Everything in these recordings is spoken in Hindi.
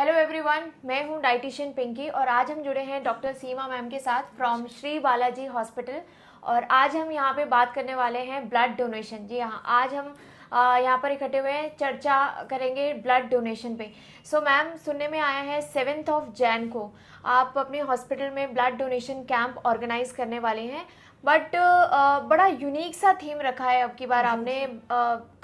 हेलो एवरीवन मैं हूं डाइटिशियन पिंकी और आज हम जुड़े हैं डॉक्टर सीमा मैम के साथ फ्रॉम श्री बालाजी हॉस्पिटल और आज हम यहाँ पे बात करने वाले हैं ब्लड डोनेशन जी हाँ आज हम यहाँ पर इकट्ठे हुए हैं चर्चा करेंगे ब्लड डोनेशन पे सो so, मैम सुनने में आया है सेवेंथ ऑफ जैन को आप अपने हॉस्पिटल में ब्लड डोनेशन कैंप ऑर्गेनाइज करने वाले हैं बट uh, बड़ा यूनिक सा थीम रखा है अब की बार आपने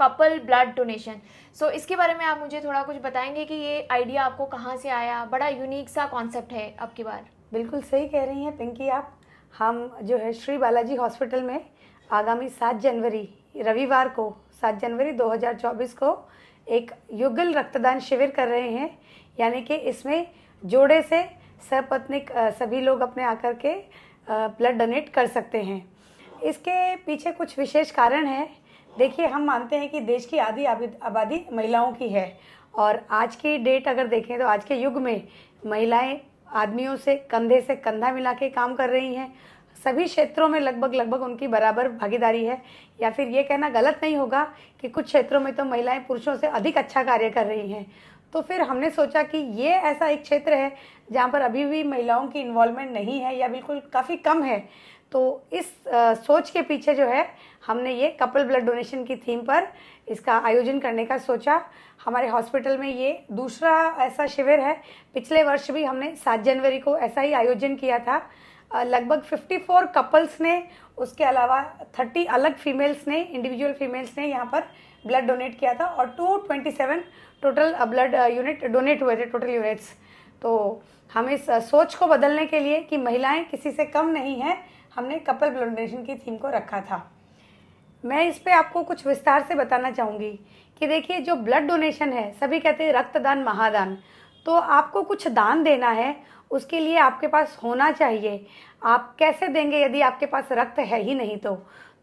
कपल ब्लड डोनेशन सो इसके बारे में आप मुझे थोड़ा कुछ बताएंगे कि ये आइडिया आपको कहाँ से आया बड़ा यूनिक सा कॉन्सेप्ट है अब की बार बिल्कुल सही कह रही हैं पिंकी आप हम जो है श्री बालाजी हॉस्पिटल में आगामी सात जनवरी रविवार को सात जनवरी 2024 को एक युगल रक्तदान शिविर कर रहे हैं यानी कि इसमें जोड़े से सपत्निक सभी लोग अपने आकर के ब्लड डोनेट कर सकते हैं इसके पीछे कुछ विशेष कारण है देखिए हम मानते हैं कि देश की आधी आबादी महिलाओं की है और आज की डेट अगर देखें तो आज के युग में महिलाएं आदमियों से कंधे से कंधा मिला के काम कर रही हैं सभी क्षेत्रों में लगभग लगभग उनकी बराबर भागीदारी है या फिर ये कहना गलत नहीं होगा कि कुछ क्षेत्रों में तो महिलाएं पुरुषों से अधिक अच्छा कार्य कर रही हैं तो फिर हमने सोचा कि ये ऐसा एक क्षेत्र है जहाँ पर अभी भी महिलाओं की इन्वॉल्वमेंट नहीं है या बिल्कुल काफ़ी कम है तो इस आ, सोच के पीछे जो है हमने ये कपल ब्लड डोनेशन की थीम पर इसका आयोजन करने का सोचा हमारे हॉस्पिटल में ये दूसरा ऐसा शिविर है पिछले वर्ष भी हमने सात जनवरी को ऐसा ही आयोजन किया था लगभग 54 कपल्स ने उसके अलावा 30 अलग फीमेल्स ने इंडिविजुअल फीमेल्स ने यहाँ पर ब्लड डोनेट किया था और 227 टोटल ब्लड यूनिट डोनेट हुए थे टोटल यूनिट्स तो हम इस सोच को बदलने के लिए कि महिलाएं किसी से कम नहीं हैं हमने कपल ब्लड डोनेशन की थीम को रखा था मैं इस पर आपको कुछ विस्तार से बताना चाहूँगी कि देखिए जो ब्लड डोनेशन है सभी कहते हैं रक्तदान महादान तो आपको कुछ दान देना है उसके लिए आपके पास होना चाहिए आप कैसे देंगे यदि आपके पास रक्त है ही नहीं तो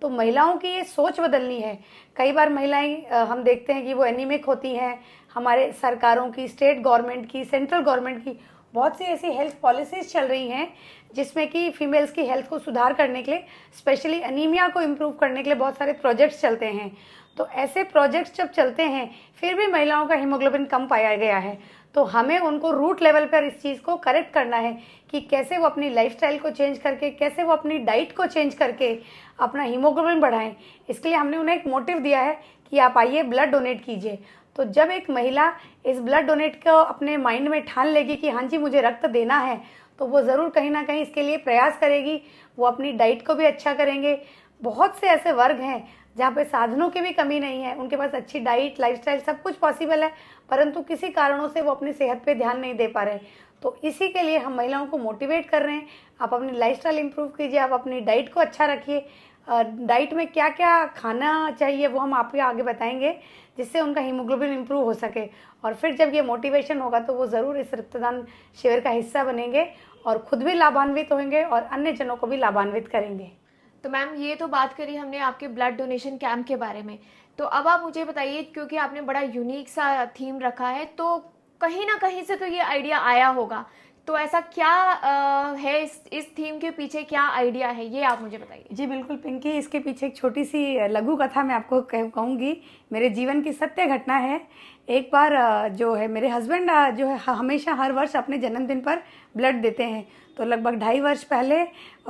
तो महिलाओं की ये सोच बदलनी है कई बार महिलाएं हम देखते हैं कि वो एनीमिक होती हैं हमारे सरकारों की स्टेट गवर्नमेंट की सेंट्रल गवर्नमेंट की बहुत सी ऐसी हेल्थ पॉलिसीज चल रही हैं जिसमें कि फीमेल्स की हेल्थ को सुधार करने के लिए स्पेशली अनीमिया को इम्प्रूव करने के लिए बहुत सारे प्रोजेक्ट्स चलते हैं तो ऐसे प्रोजेक्ट्स जब चलते हैं फिर भी महिलाओं का हीमोग्लोबिन कम पाया गया है तो हमें उनको रूट लेवल पर इस चीज़ को करेक्ट करना है कि कैसे वो अपनी लाइफ को चेंज करके कैसे वो अपनी डाइट को चेंज करके अपना हीमोग्लोबिन बढ़ाएं इसके लिए हमने उन्हें एक मोटिव दिया है कि आप आइए ब्लड डोनेट कीजिए तो जब एक महिला इस ब्लड डोनेट को अपने माइंड में ठान लेगी कि हाँ जी मुझे रक्त देना है तो वो ज़रूर कहीं ना कहीं इसके लिए प्रयास करेगी वो अपनी डाइट को भी अच्छा करेंगे बहुत से ऐसे वर्ग हैं जहाँ पे साधनों की भी कमी नहीं है उनके पास अच्छी डाइट लाइफस्टाइल सब कुछ पॉसिबल है परंतु किसी कारणों से वो अपनी सेहत पे ध्यान नहीं दे पा रहे तो इसी के लिए हम महिलाओं को मोटिवेट कर रहे हैं आप अपनी लाइफस्टाइल इंप्रूव कीजिए आप अपनी डाइट को अच्छा रखिए डाइट में क्या क्या खाना चाहिए वो हम आपको आगे बताएंगे जिससे उनका हीमोग्लोबिन इम्प्रूव हो सके और फिर जब ये मोटिवेशन होगा तो वो ज़रूर इस रक्तदान शिविर का हिस्सा बनेंगे और खुद भी लाभान्वित होंगे और अन्य जनों को भी लाभान्वित करेंगे तो मैम ये तो बात करी हमने आपके ब्लड डोनेशन कैंप के बारे में तो अब आप मुझे बताइए क्योंकि आपने बड़ा यूनिक सा थीम रखा है तो कहीं ना कहीं से तो ये आइडिया आया होगा तो ऐसा क्या आ, है इस इस थीम के पीछे क्या आइडिया है ये आप मुझे बताइए जी बिल्कुल पिंकी इसके पीछे एक छोटी सी लघु कथा मैं आपको कहूँगी मेरे जीवन की सत्य घटना है एक बार जो है मेरे हस्बैंड जो है हमेशा हर वर्ष अपने जन्मदिन पर ब्लड देते हैं तो लगभग ढाई वर्ष पहले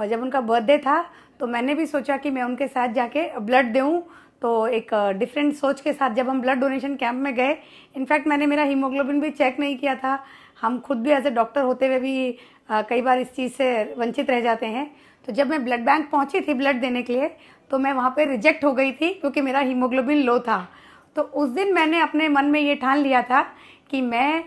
जब उनका बर्थडे था तो मैंने भी सोचा कि मैं उनके साथ जाके ब्लड दूँ तो एक डिफरेंट सोच के साथ जब हम ब्लड डोनेशन कैंप में गए इनफैक्ट मैंने मेरा हीमोग्लोबिन भी चेक नहीं किया था हम खुद भी एज ए डॉक्टर होते हुए भी आ, कई बार इस चीज़ से वंचित रह जाते हैं तो जब मैं ब्लड बैंक पहुंची थी ब्लड देने के लिए तो मैं वहाँ पे रिजेक्ट हो गई थी क्योंकि मेरा हीमोग्लोबिन लो था तो उस दिन मैंने अपने मन में ये ठान लिया था कि मैं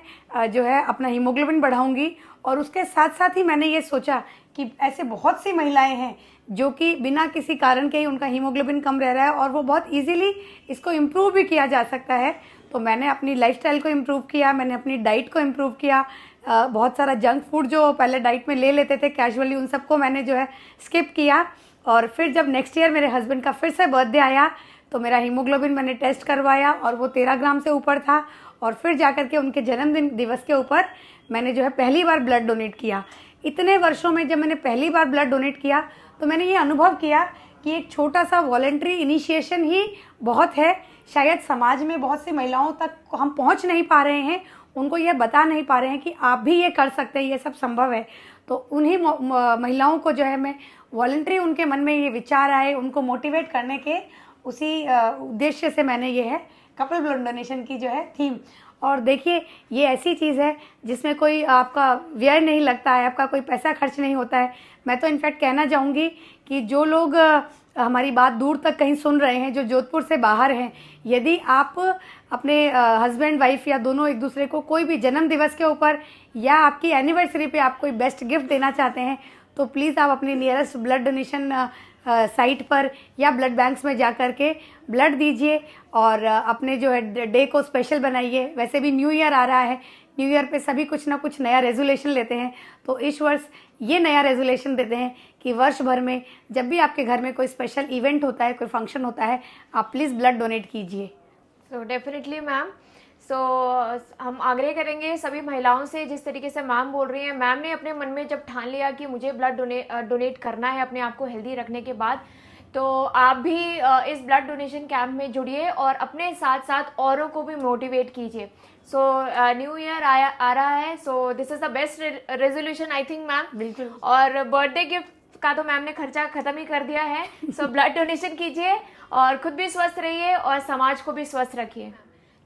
जो है अपना हीमोग्लोबिन बढ़ाऊंगी और उसके साथ साथ ही मैंने ये सोचा कि ऐसे बहुत सी महिलाएं हैं जो कि बिना किसी कारण के ही उनका हीमोग्लोबिन कम रह रहा है और वो बहुत इजीली इसको इम्प्रूव भी किया जा सकता है तो मैंने अपनी स्टाइल को इम्प्रूव किया मैंने अपनी डाइट को इम्प्रूव किया आ, बहुत सारा जंक फूड जो पहले डाइट में ले लेते थे कैजुअली उन सबको मैंने जो है स्किप किया और फिर जब नेक्स्ट ईयर मेरे हस्बैंड का फिर से बर्थडे आया तो मेरा हीमोग्लोबिन मैंने टेस्ट करवाया और वो तेरह ग्राम से ऊपर था और फिर जाकर के उनके जन्मदिन दिवस के ऊपर मैंने जो है पहली बार ब्लड डोनेट किया इतने वर्षों में जब मैंने पहली बार ब्लड डोनेट किया तो मैंने ये अनुभव किया कि एक छोटा सा वॉलेंट्री इनिशिएशन ही बहुत है शायद समाज में बहुत सी महिलाओं तक हम पहुंच नहीं पा रहे हैं उनको यह बता नहीं पा रहे हैं कि आप भी ये कर सकते हैं ये सब संभव है तो उन्हीं महिलाओं को जो है मैं वॉल्ट्री उनके मन में ये विचार आए उनको मोटिवेट करने के उसी उद्देश्य से मैंने ये है कपल ब्लड डोनेशन की जो है थीम और देखिए ये ऐसी चीज़ है जिसमें कोई आपका व्यय नहीं लगता है आपका कोई पैसा खर्च नहीं होता है मैं तो इनफैक्ट कहना चाहूँगी कि जो लोग हमारी बात दूर तक कहीं सुन रहे हैं जो जोधपुर से बाहर हैं यदि आप अपने हस्बैंड वाइफ या दोनों एक दूसरे को कोई भी जन्म दिवस के ऊपर या आपकी एनिवर्सरी पे आप कोई बेस्ट गिफ्ट देना चाहते हैं तो प्लीज़ आप अपने नियरेस्ट ब्लड डोनेशन साइट पर या ब्लड बैंक्स में जा कर के ब्लड दीजिए और अपने जो है डे को स्पेशल बनाइए वैसे भी न्यू ईयर आ रहा है न्यू ईयर पे सभी कुछ ना कुछ नया रेजोलेशन लेते हैं तो इस वर्ष ये नया रेजोल्यूशन देते हैं कि वर्ष भर में जब भी आपके घर में कोई स्पेशल इवेंट होता है कोई फंक्शन होता है आप प्लीज़ ब्लड डोनेट कीजिए सो डेफिनेटली मैम सो हम आग्रह करेंगे सभी महिलाओं से जिस तरीके से मैम बोल रही हैं मैम ने अपने मन में जब ठान लिया कि मुझे ब्लड डोने डोनेट करना है अपने आप को हेल्दी रखने के बाद तो आप भी इस ब्लड डोनेशन कैंप में जुड़िए और अपने साथ साथ औरों को भी मोटिवेट कीजिए सो न्यू ईयर आया आ रहा है so this is the best resolution I think ma'am बिल्कुल और बर्थडे गिफ्ट का तो मैम ने खर्चा खत्म ही कर दिया है सो ब्लड डोनेशन कीजिए और खुद भी स्वस्थ रहिए और समाज को भी स्वस्थ रखिए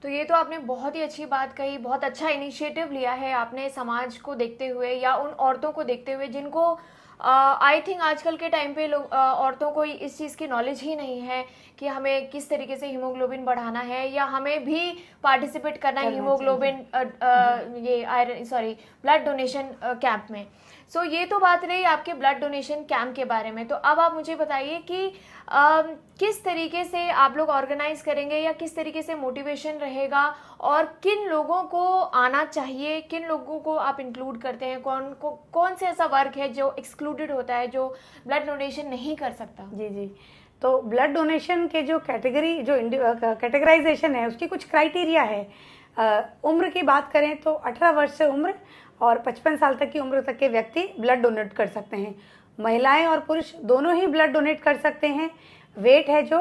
तो ये तो आपने बहुत ही अच्छी बात कही बहुत अच्छा इनिशिएटिव लिया है आपने समाज को देखते हुए या उन औरतों को देखते हुए जिनको आई थिंक आजकल के टाइम पे लोग औरतों को इस चीज़ की नॉलेज ही नहीं है कि हमें किस तरीके से हीमोग्लोबिन बढ़ाना है या हमें भी पार्टिसिपेट करना है हीमोग्लोबिन ये iron sorry blood donation camp में सो so, ये तो बात रही आपके ब्लड डोनेशन कैम्प के बारे में तो अब आप मुझे बताइए कि आ, किस तरीके से आप लोग ऑर्गेनाइज करेंगे या किस तरीके से मोटिवेशन रहेगा और किन लोगों को आना चाहिए किन लोगों को आप इंक्लूड करते हैं कौन को कौन से ऐसा वर्क है जो एक्सक्लूडेड होता है जो ब्लड डोनेशन नहीं कर सकता जी जी तो ब्लड डोनेशन के जो कैटेगरी जो कैटेगराइजेशन है उसकी कुछ क्राइटेरिया है उम्र की बात करें तो 18 वर्ष से उम्र और 55 साल तक की उम्र तक के व्यक्ति ब्लड डोनेट कर सकते हैं महिलाएं और पुरुष दोनों ही ब्लड डोनेट कर सकते हैं वेट है जो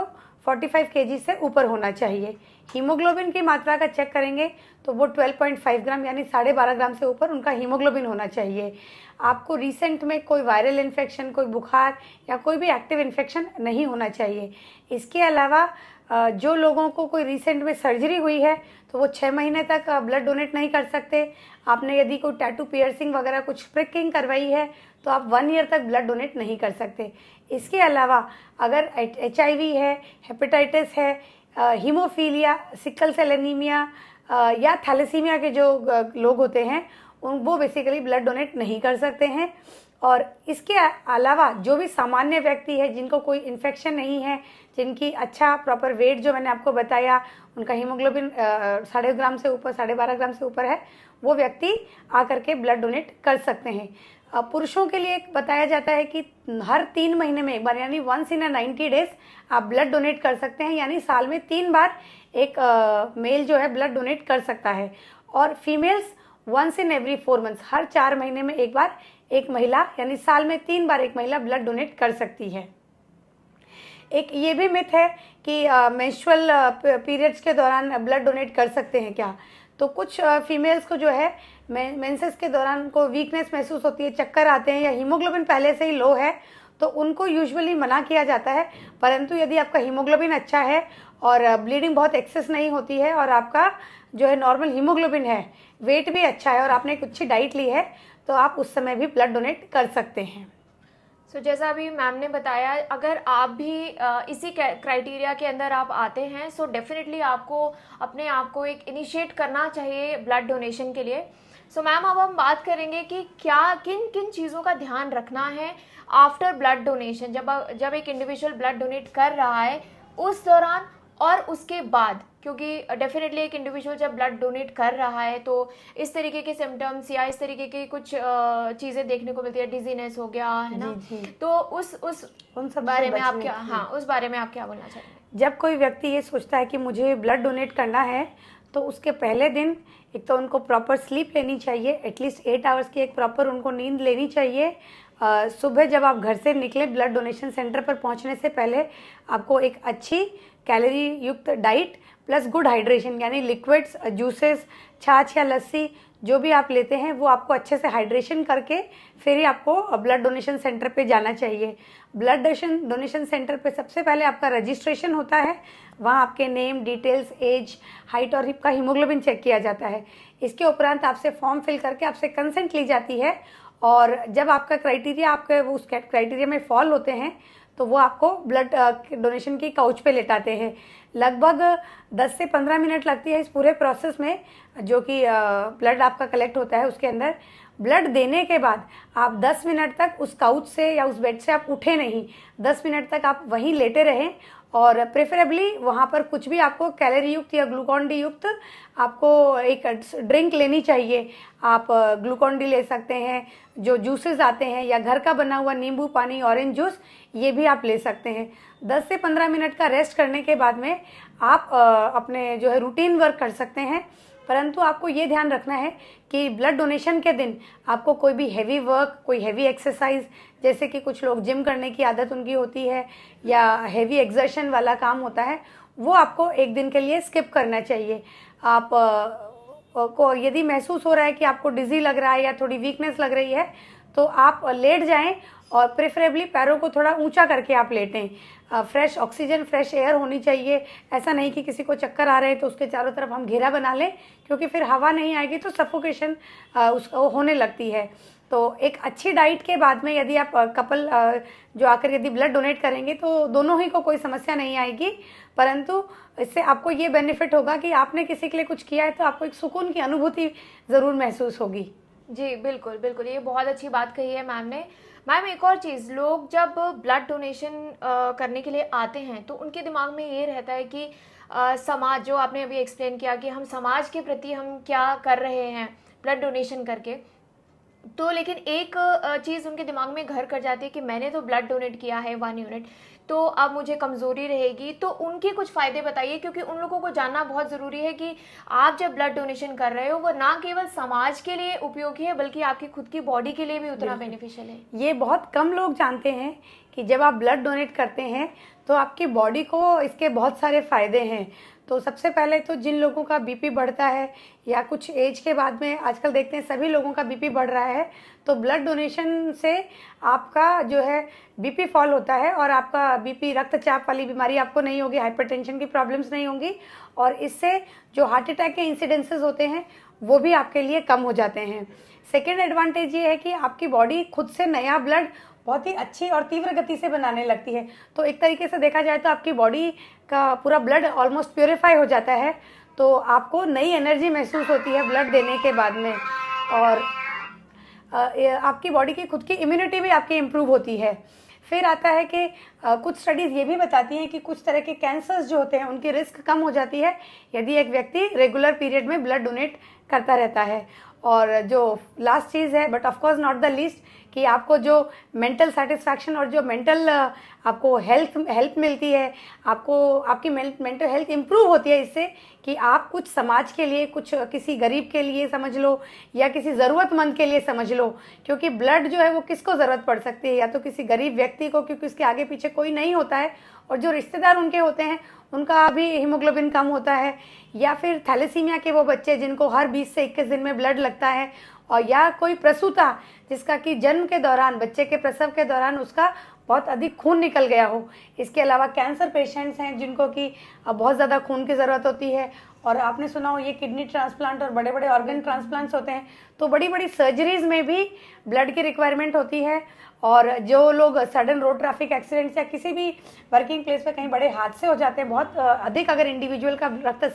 45 फाइव से ऊपर होना चाहिए हीमोग्लोबिन की मात्रा का चेक करेंगे तो वो 12.5 ग्राम यानी साढ़े बारह ग्राम से ऊपर उनका हीमोग्लोबिन होना चाहिए आपको रिसेंट में कोई वायरल इन्फेक्शन कोई बुखार या कोई भी एक्टिव इन्फेक्शन नहीं होना चाहिए इसके अलावा जो लोगों को कोई रिसेंट में सर्जरी हुई है तो वो छः महीने तक ब्लड डोनेट नहीं कर सकते आपने यदि कोई टैटू पियर्सिंग वगैरह कुछ प्रिकिंग करवाई है तो आप वन ईयर तक ब्लड डोनेट नहीं कर सकते इसके अलावा अगर एच है हेपेटाइटिस है हीमोफीलिया सिकल सेल एनीमिया या थैलेसीमिया के जो लोग होते हैं उन वो बेसिकली ब्लड डोनेट नहीं कर सकते हैं और इसके अलावा जो भी सामान्य व्यक्ति है जिनको कोई इन्फेक्शन नहीं है जिनकी अच्छा प्रॉपर वेट जो मैंने आपको बताया उनका हीमोग्लोबिन साढ़े ग्राम से ऊपर साढ़े बारह ग्राम से ऊपर है वो व्यक्ति आकर के ब्लड डोनेट कर सकते हैं पुरुषों के लिए एक बताया जाता है कि हर तीन महीने में एक बार यानी once in a ninety days आप ब्लड डोनेट कर सकते हैं यानी साल में तीन बार एक मेल जो है ब्लड डोनेट कर सकता है और females once in every four months हर चार महीने में एक बार एक महिला यानी साल में तीन बार एक महिला ब्लड डोनेट कर सकती है एक ये भी मिथ है कि मेंस्ट्रुअल पीरियड्स के दौरान ब्लड डोनेट कर सकते हैं क्या तो कुछ फीमेल्स को जो है मेंसेस के दौरान को वीकनेस महसूस होती है चक्कर आते हैं या हीमोग्लोबिन पहले से ही लो है तो उनको यूजुअली मना किया जाता है परंतु यदि आपका हीमोग्लोबिन अच्छा है और ब्लीडिंग बहुत एक्सेस नहीं होती है और आपका जो है नॉर्मल हीमोग्लोबिन है वेट भी अच्छा है और आपने एक अच्छी डाइट ली है तो आप उस समय भी ब्लड डोनेट कर सकते हैं सो so, जैसा अभी मैम ने बताया अगर आप भी इसी क्राइटेरिया के अंदर आप आते हैं सो so डेफिनेटली आपको अपने आप को एक इनिशिएट करना चाहिए ब्लड डोनेशन के लिए सो so, मैम अब हम बात करेंगे कि क्या किन किन चीज़ों का ध्यान रखना है आफ्टर ब्लड डोनेशन जब जब एक इंडिविजुअल ब्लड डोनेट कर रहा है उस दौरान और उसके बाद क्योंकि डेफिनेटली एक इंडिविजुअल जब ब्लड डोनेट कर रहा है तो इस तरीके के सिम्टम्स या इस तरीके की कुछ चीज़ें देखने को मिलती है डिजीनेस हो गया है ना तो उस उस उन सब बारे में आप क्या हाँ उस बारे में आप क्या बोलना चाहेंगे जब कोई व्यक्ति ये सोचता है कि मुझे ब्लड डोनेट करना है तो उसके पहले दिन एक तो उनको प्रॉपर स्लीप लेनी चाहिए एटलीस्ट एट आवर्स की एक प्रॉपर उनको नींद लेनी चाहिए सुबह जब आप घर से निकले ब्लड डोनेशन सेंटर पर पहुंचने से पहले आपको एक अच्छी कैलोरी युक्त डाइट प्लस गुड हाइड्रेशन यानी लिक्विड्स जूसेस छाछ या लस्सी जो भी आप लेते हैं वो आपको अच्छे से हाइड्रेशन करके फिर ही आपको ब्लड डोनेशन सेंटर पे जाना चाहिए ब्लड डोनेशन डोनेशन सेंटर पे सबसे पहले आपका रजिस्ट्रेशन होता है वहाँ आपके नेम डिटेल्स एज हाइट और हिप का हीमोग्लोबिन चेक किया जाता है इसके उपरांत आपसे फॉर्म फिल करके आपसे कंसेंट ली जाती है और जब आपका क्राइटेरिया आपके उस क्राइटेरिया में फॉल होते हैं तो वो आपको ब्लड डोनेशन की काउच पे लेटाते हैं लगभग 10 से 15 मिनट लगती है इस पूरे प्रोसेस में जो कि ब्लड आपका कलेक्ट होता है उसके अंदर ब्लड देने के बाद आप 10 मिनट तक उस काउच से या उस बेड से आप उठे नहीं 10 मिनट तक आप वहीं लेटे रहें और प्रेफरेबली वहाँ पर कुछ भी आपको कैलोरी युक्त या ग्लूकॉन डी युक्त आपको एक ड्रिंक लेनी चाहिए आप ग्लूकॉन डी ले सकते हैं जो जूसेस आते हैं या घर का बना हुआ नींबू पानी ऑरेंज जूस ये भी आप ले सकते हैं 10 से 15 मिनट का रेस्ट करने के बाद में आप अपने जो है रूटीन वर्क कर सकते हैं परंतु आपको ये ध्यान रखना है कि ब्लड डोनेशन के दिन आपको कोई भी हैवी वर्क कोई हैवी एक्सरसाइज जैसे कि कुछ लोग जिम करने की आदत उनकी होती है या हैवी एक्जर्शन वाला काम होता है वो आपको एक दिन के लिए स्किप करना चाहिए आप को यदि महसूस हो रहा है कि आपको डिजी लग रहा है या थोड़ी वीकनेस लग रही है तो आप लेट जाएं और प्रेफरेबली पैरों को थोड़ा ऊंचा करके आप लेटें फ्रेश ऑक्सीजन फ्रेश एयर होनी चाहिए ऐसा नहीं कि किसी को चक्कर आ रहे हैं तो उसके चारों तरफ हम घेरा बना लें क्योंकि फिर हवा नहीं आएगी तो सफोकेशन उसको होने लगती है तो एक अच्छी डाइट के बाद में यदि आप कपल जो आकर यदि ब्लड डोनेट करेंगे तो दोनों ही को कोई समस्या नहीं आएगी परंतु इससे आपको ये बेनिफिट होगा कि आपने किसी के लिए कुछ किया है तो आपको एक सुकून की अनुभूति ज़रूर महसूस होगी जी बिल्कुल बिल्कुल ये बहुत अच्छी बात कही है मैम ने मैम एक और चीज़ लोग जब ब्लड डोनेशन करने के लिए आते हैं तो उनके दिमाग में ये रहता है कि आ, समाज जो आपने अभी एक्सप्लेन किया कि हम समाज के प्रति हम क्या कर रहे हैं ब्लड डोनेशन करके तो लेकिन एक चीज़ उनके दिमाग में घर कर जाती है कि मैंने तो ब्लड डोनेट किया है वन यूनिट तो अब मुझे कमज़ोरी रहेगी तो उनके कुछ फ़ायदे बताइए क्योंकि उन लोगों को जानना बहुत ज़रूरी है कि आप जब ब्लड डोनेशन कर रहे हो वो ना केवल समाज के लिए उपयोगी है बल्कि आपकी खुद की बॉडी के लिए भी उतना बेनिफिशियल है ये बहुत कम लोग जानते हैं कि जब आप ब्लड डोनेट करते हैं तो आपकी बॉडी को इसके बहुत सारे फ़ायदे हैं तो सबसे पहले तो जिन लोगों का बीपी बढ़ता है या कुछ एज के बाद में आजकल देखते हैं सभी लोगों का बीपी बढ़ रहा है तो ब्लड डोनेशन से आपका जो है बीपी फॉल होता है और आपका बीपी रक्तचाप वाली बीमारी आपको नहीं होगी हाइपरटेंशन की प्रॉब्लम्स नहीं होंगी और इससे जो हार्ट अटैक के इंसिडेंसेस होते हैं वो भी आपके लिए कम हो जाते हैं सेकेंड एडवांटेज ये है कि आपकी बॉडी खुद से नया ब्लड बहुत ही अच्छी और तीव्र गति से बनाने लगती है तो एक तरीके से देखा जाए तो आपकी बॉडी का पूरा ब्लड ऑलमोस्ट प्योरीफाई हो जाता है तो आपको नई एनर्जी महसूस होती है ब्लड देने के बाद में और आपकी बॉडी की खुद की इम्यूनिटी भी आपकी इम्प्रूव होती है फिर आता है कि कुछ स्टडीज़ ये भी बताती हैं कि कुछ तरह के कैंसर्स जो होते हैं उनकी रिस्क कम हो जाती है यदि एक व्यक्ति रेगुलर पीरियड में ब्लड डोनेट करता रहता है और जो लास्ट चीज़ है but of course not the least कि आपको जो मेंटल सेटिस्फैक्शन और जो मेंटल आपको हेल्थ हेल्प मिलती है आपको आपकी मेंटल हेल्थ इम्प्रूव होती है इससे कि आप कुछ समाज के लिए कुछ किसी गरीब के लिए समझ लो या किसी ज़रूरतमंद के लिए समझ लो क्योंकि ब्लड जो है वो किसको ज़रूरत पड़ सकती है या तो किसी गरीब व्यक्ति को क्योंकि उसके आगे पीछे कोई नहीं होता है और जो रिश्तेदार उनके होते हैं उनका भी हीमोग्लोबिन कम होता है या फिर थैलेसीमिया के वो बच्चे जिनको हर 20 से 21 दिन में ब्लड लगता है और या कोई प्रसूता जिसका कि जन्म के दौरान बच्चे के प्रसव के दौरान उसका बहुत अधिक खून निकल गया हो इसके अलावा कैंसर पेशेंट्स हैं जिनको कि बहुत ज़्यादा खून की ज़रूरत होती है और आपने सुना हो ये किडनी ट्रांसप्लांट और बड़े बड़े ऑर्गन ट्रांसप्लांट्स होते हैं तो बड़ी बड़ी सर्जरीज में भी ब्लड की रिक्वायरमेंट होती है और जो लोग सडन रोड ट्रैफिक एक्सीडेंट्स या किसी भी वर्किंग प्लेस पर कहीं बड़े हादसे हो जाते हैं बहुत अधिक अगर इंडिविजुअल का रक्त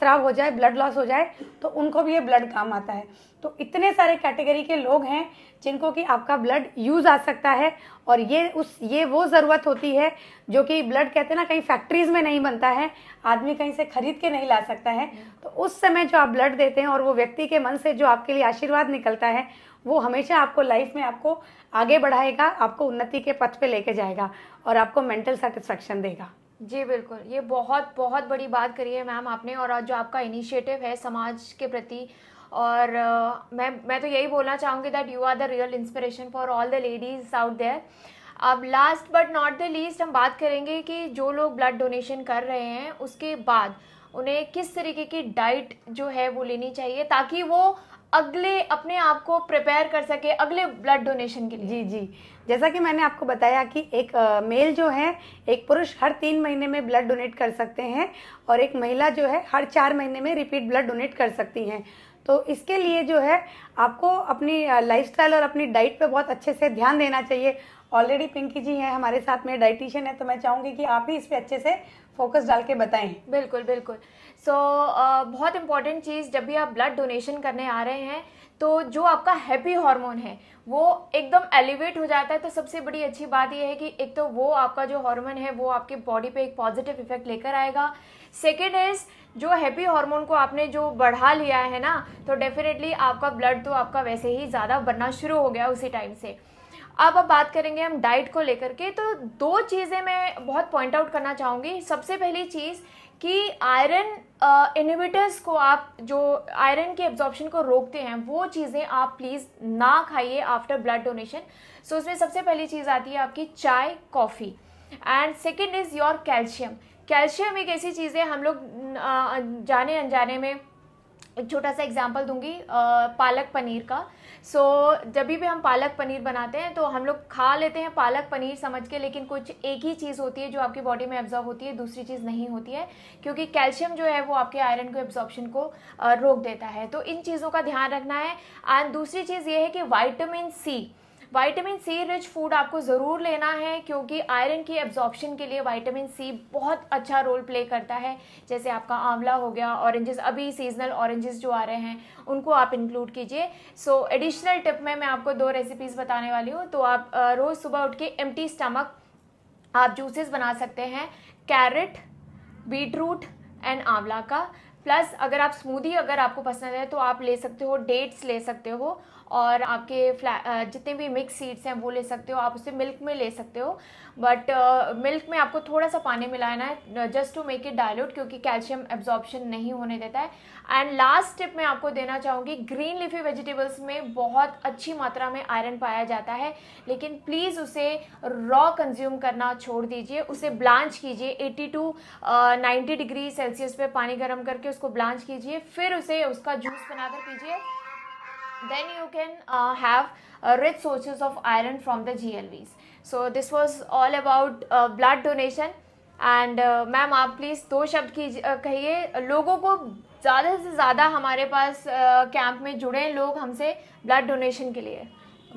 स्त्राव हो जाए ब्लड लॉस हो जाए तो उनको भी ये ब्लड काम आता है तो इतने सारे कैटेगरी के लोग हैं जिनको कि आपका ब्लड यूज़ आ सकता है और ये उस ये वो ज़रूरत होती है जो कि ब्लड कहते हैं ना कहीं फैक्ट्रीज़ में नहीं बनता है आदमी कहीं से खरीद के नहीं ला सकता है तो उस समय जो आप ब्लड देते हैं और वो व्यक्ति के मन से जो आपके लिए आशीर्वाद निकलता है वो हमेशा आपको लाइफ में आपको आगे बढ़ाएगा आपको उन्नति के पथ पे लेके जाएगा और आपको मेंटल सेटिस्फेक्शन देगा जी बिल्कुल ये बहुत बहुत बड़ी बात करी है मैम आपने और जो आपका इनिशिएटिव है समाज के प्रति और uh, मैं मैं तो यही बोलना चाहूँगी that you are the real inspiration for all the ladies out there अब last but not the least हम बात करेंगे कि जो लोग ब्लड डोनेशन कर रहे हैं उसके बाद उन्हें किस तरीके की डाइट जो है वो लेनी चाहिए ताकि वो अगले अपने आप को प्रिपेयर कर सके अगले ब्लड डोनेशन के लिए जी जी जैसा कि मैंने आपको बताया कि एक आ, मेल जो है एक पुरुष हर तीन महीने में ब्लड डोनेट कर सकते हैं और एक महिला जो है हर चार महीने में रिपीट ब्लड डोनेट कर सकती हैं तो इसके लिए जो है आपको अपनी लाइफस्टाइल और अपनी डाइट पे बहुत अच्छे से ध्यान देना चाहिए ऑलरेडी पिंकी जी हैं हमारे साथ में डाइटिशियन है तो मैं चाहूँगी कि आप ही इस पर अच्छे से फोकस डाल के बताएं बिल्कुल बिल्कुल सो so, uh, बहुत इंपॉर्टेंट चीज़ जब भी आप ब्लड डोनेशन करने आ रहे हैं तो जो आपका हैप्पी हार्मोन है वो एकदम एलिवेट हो जाता है तो सबसे बड़ी अच्छी बात यह है कि एक तो वो आपका जो हार्मोन है वो आपके बॉडी पे एक पॉजिटिव इफेक्ट लेकर आएगा सेकेंड इज़ जो हैप्पी हार्मोन को आपने जो बढ़ा लिया है ना तो डेफिनेटली आपका ब्लड तो आपका वैसे ही ज़्यादा बनना शुरू हो गया उसी टाइम से अब अब बात करेंगे हम डाइट को लेकर के तो दो चीज़ें मैं बहुत पॉइंट आउट करना चाहूँगी सबसे पहली चीज़ कि आयरन इनिबिटर्स uh, को आप जो आयरन के एब्जॉर्प्शन को रोकते हैं वो चीज़ें आप प्लीज़ ना खाइए आफ्टर ब्लड डोनेशन सो उसमें सबसे पहली चीज़ आती है आपकी चाय coffee and second is your calcium calcium एक ऐसी चीज़ है हम लोग uh, जाने अनजाने में एक छोटा सा एग्जाम्पल दूंगी पालक पनीर का सो so, जब भी हम पालक पनीर बनाते हैं तो हम लोग खा लेते हैं पालक पनीर समझ के लेकिन कुछ एक ही चीज़ होती है जो आपकी बॉडी में एब्जॉर्व होती है दूसरी चीज़ नहीं होती है क्योंकि कैल्शियम जो है वो आपके आयरन को एब्जॉर्बशन को रोक देता है तो इन चीज़ों का ध्यान रखना है एंड दूसरी चीज़ ये है कि vitamin C vitamin C rich food आपको ज़रूर लेना है क्योंकि आयरन की एब्जॉर्प्शन के लिए वाइटामिन सी बहुत अच्छा रोल प्ले करता है जैसे आपका आंवला हो गया ऑरेंजेस अभी सीजनल ऑरेंजेस जो आ रहे हैं उनको आप इंक्लूड कीजिए सो एडिशनल टिप में मैं आपको दो रेसिपीज़ बताने वाली हूँ तो आप रोज़ सुबह उठ के एम स्टमक आप जूसेस बना सकते हैं कैरेट बीट रूट एंड आंवला का प्लस अगर आप स्मूदी अगर आपको पसंद है तो आप ले सकते हो डेट्स ले सकते हो और आपके जितने भी मिक्स सीड्स हैं वो ले सकते हो आप उसे मिल्क में ले सकते हो बट मिल्क में आपको थोड़ा सा पानी मिलाना है just to make it dilute क्योंकि कैल्शियम एब्जॉर्बन नहीं होने देता है एंड लास्ट टिप मैं आपको देना चाहूँगी ग्रीन लिफी वेजिटेबल्स में बहुत अच्छी मात्रा में आयरन पाया जाता है लेकिन प्लीज़ उसे रॉ कंज्यूम करना छोड़ दीजिए उसे ब्लांच कीजिए eighty two ninety degree Celsius पे पानी गर्म करके उसको ब्लांच कीजिए फिर उसे उसका जूस बनाकर पीजिए then you can uh, have uh, rich sources of iron from the glvs so this was all about uh, blood donation and ma'am uh, आप प्लीज़ दो शब्द की uh, कहिए लोगों को ज़्यादा से ज़्यादा हमारे पास कैंप uh, में जुड़े लोग हमसे ब्लड डोनेशन के लिए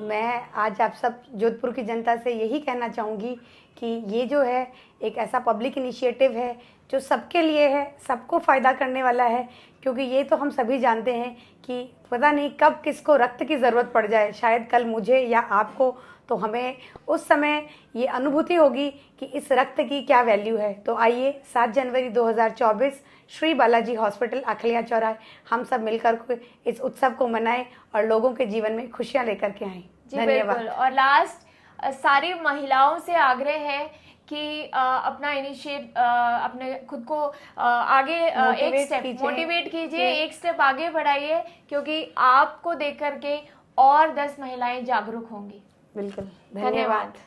मैं आज आप सब जोधपुर की जनता से यही कहना चाहूँगी कि ये जो है एक ऐसा पब्लिक इनिशिएटिव है जो सबके लिए है सबको फ़ायदा करने वाला है क्योंकि ये तो हम सभी जानते हैं कि पता नहीं कब किसको रक्त की ज़रूरत पड़ जाए शायद कल मुझे या आपको तो हमें उस समय ये अनुभूति होगी कि इस रक्त की क्या वैल्यू है तो आइए 7 जनवरी 2024 श्री बालाजी हॉस्पिटल अखलिया चौराहे हम सब मिलकर इस उत्सव को मनाएं और लोगों के जीवन में खुशियाँ लेकर के आए धन्यवाद और लास्ट सारी महिलाओं से आग्रह है कि आ, अपना इनिशिएट अपने खुद को आ, आगे एक स्टेप मोटिवेट कीजिए एक स्टेप आगे बढ़ाइए क्योंकि आपको देख करके और दस महिलाएं जागरूक होंगी बिल्कुल धन्यवाद